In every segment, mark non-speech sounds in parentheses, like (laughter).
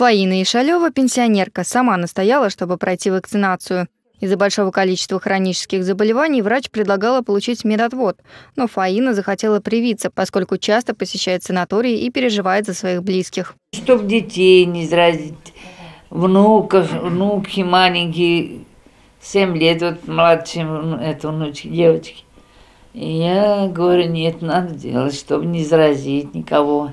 Фаина Ишалева, пенсионерка, сама настояла, чтобы пройти вакцинацию. Из-за большого количества хронических заболеваний врач предлагала получить медотвод, но Фаина захотела привиться, поскольку часто посещает санатории и переживает за своих близких. Чтобы детей не заразить, внуков, внуки маленькие, 7 лет, вот младшие это внучки, девочки. И я говорю, нет, надо делать, чтобы не заразить никого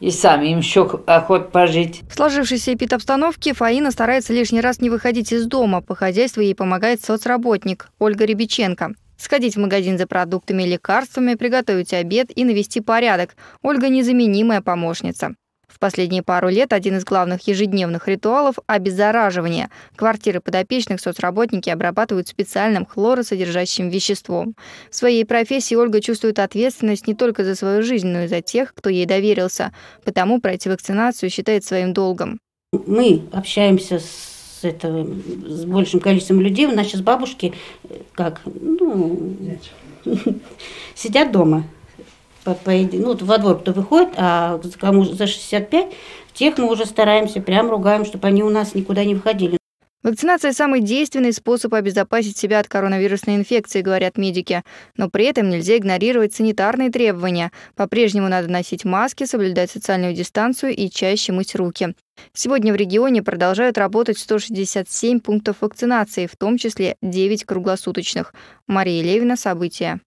и сам им еще охот пожить. В сложившейся эпид-обстановке Фаина старается лишний раз не выходить из дома. По хозяйству ей помогает соцработник Ольга Рябиченко. Сходить в магазин за продуктами и лекарствами, приготовить обед и навести порядок. Ольга – незаменимая помощница. В последние пару лет один из главных ежедневных ритуалов – обеззараживание. Квартиры подопечных соцработники обрабатывают специальным хлоросодержащим веществом. В своей профессии Ольга чувствует ответственность не только за свою жизнь, но и за тех, кто ей доверился. Потому пройти вакцинацию считает своим долгом. Мы общаемся с с, этого, с большим количеством людей. У нас сейчас бабушки э, как, ну, сидят (laughs) дома по, по, ну, во двор кто выходит, а кому за 65, тех мы уже стараемся, прям ругаем, чтобы они у нас никуда не выходили. Вакцинация – самый действенный способ обезопасить себя от коронавирусной инфекции, говорят медики. Но при этом нельзя игнорировать санитарные требования. По-прежнему надо носить маски, соблюдать социальную дистанцию и чаще мыть руки. Сегодня в регионе продолжают работать 167 пунктов вакцинации, в том числе 9 круглосуточных. Мария Левина, «События».